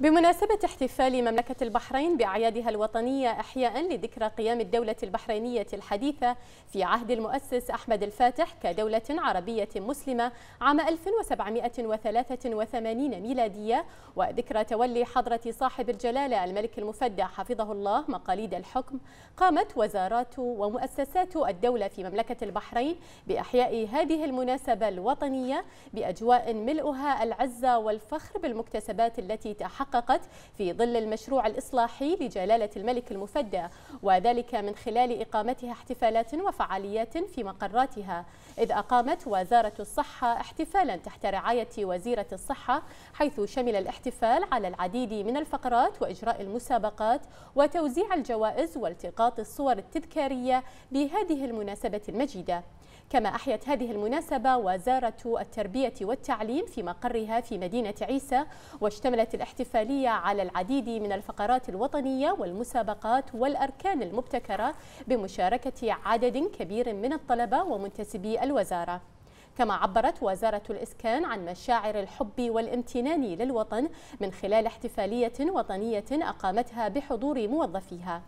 بمناسبة احتفال مملكة البحرين بأعيادها الوطنية إحياء لذكرى قيام الدولة البحرينية الحديثة في عهد المؤسس أحمد الفاتح كدولة عربية مسلمة عام 1783 ميلادية وذكرى تولي حضرة صاحب الجلالة الملك المفدى حفظه الله مقاليد الحكم قامت وزارات ومؤسسات الدولة في مملكة البحرين بإحياء هذه المناسبة الوطنية بأجواء ملؤها العزة والفخر بالمكتسبات التي تحقق تحققت في ظل المشروع الإصلاحي لجلالة الملك المفدى وذلك من خلال إقامتها احتفالات وفعاليات في مقراتها إذ أقامت وزارة الصحة احتفالا تحت رعاية وزيرة الصحة حيث شمل الاحتفال على العديد من الفقرات وإجراء المسابقات وتوزيع الجوائز والتقاط الصور التذكارية بهذه المناسبة المجيدة كما أحيت هذه المناسبة وزارة التربية والتعليم في مقرها في مدينة عيسى واشتملت الاحتفال الاحتفالية على العديد من الفقرات الوطنية والمسابقات والأركان المبتكرة بمشاركة عدد كبير من الطلبة ومنتسبي الوزارة كما عبرت وزارة الإسكان عن مشاعر الحب والامتنان للوطن من خلال احتفالية وطنية أقامتها بحضور موظفيها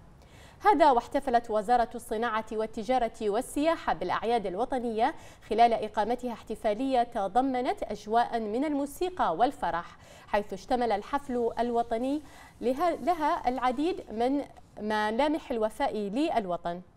هذا واحتفلت وزارة الصناعة والتجارة والسياحة بالأعياد الوطنية خلال إقامتها احتفالية تضمنت أجواء من الموسيقى والفرح حيث اشتمل الحفل الوطني لها العديد من ملامح الوفاء للوطن